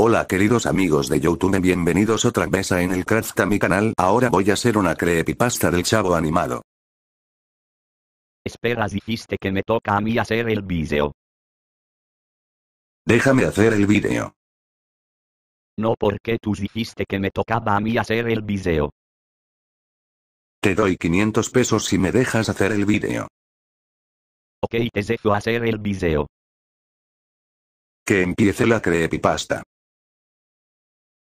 Hola queridos amigos de Youtube bienvenidos otra vez a en el Craft a mi canal ahora voy a hacer una creepypasta del chavo animado. Esperas dijiste que me toca a mí hacer el video. Déjame hacer el video. No porque tú dijiste que me tocaba a mí hacer el video. Te doy 500 pesos si me dejas hacer el video. Ok te dejo hacer el video. Que empiece la creepypasta.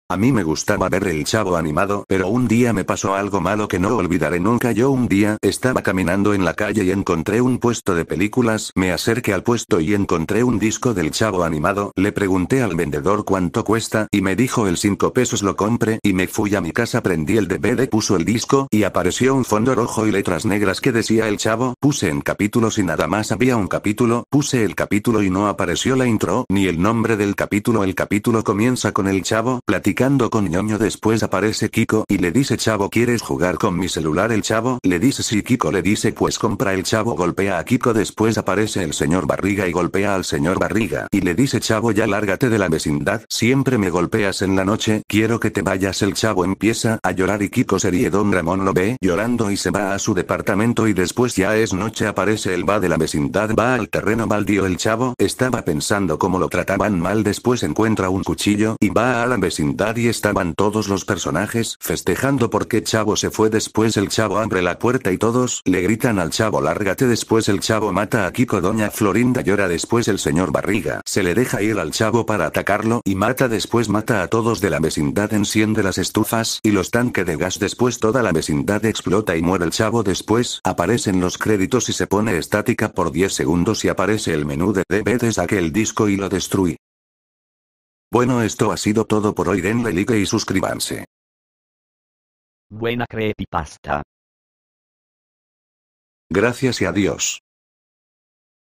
A mí me gustaba ver el chavo animado, pero un día me pasó algo malo que no olvidaré nunca. Yo un día estaba caminando en la calle y encontré un puesto de películas, me acerqué al puesto y encontré un disco del chavo animado, le pregunté al vendedor cuánto cuesta, y me dijo el 5 pesos lo compré y me fui a mi casa, prendí el DVD, puso el disco, y apareció un fondo rojo y letras negras que decía el chavo, puse en capítulos y nada más había un capítulo, puse el capítulo y no apareció la intro, ni el nombre del capítulo, el capítulo comienza con el chavo, platicando con ñoño después aparece Kiko y le dice chavo ¿quieres jugar con mi celular? El chavo le dice sí Kiko le dice pues compra el chavo golpea a Kiko después aparece el señor barriga y golpea al señor barriga y le dice chavo ya lárgate de la vecindad siempre me golpeas en la noche quiero que te vayas el chavo empieza a llorar y Kiko ríe don Ramón lo ve llorando y se va a su departamento y después ya es noche aparece el va de la vecindad va al terreno baldío el chavo estaba pensando cómo lo trataban mal después encuentra un cuchillo y va a la vecindad Ahí estaban todos los personajes festejando porque Chavo se fue después el Chavo abre la puerta y todos le gritan al Chavo lárgate después el Chavo mata a Kiko Doña Florinda llora después el señor Barriga se le deja ir al Chavo para atacarlo y mata después mata a todos de la vecindad enciende las estufas y los tanques de gas después toda la vecindad explota y muere el Chavo después aparecen los créditos y se pone estática por 10 segundos y aparece el menú de saque el disco y lo destruye. Bueno esto ha sido todo por hoy denle like y suscríbanse. Buena creepypasta. Gracias y adiós.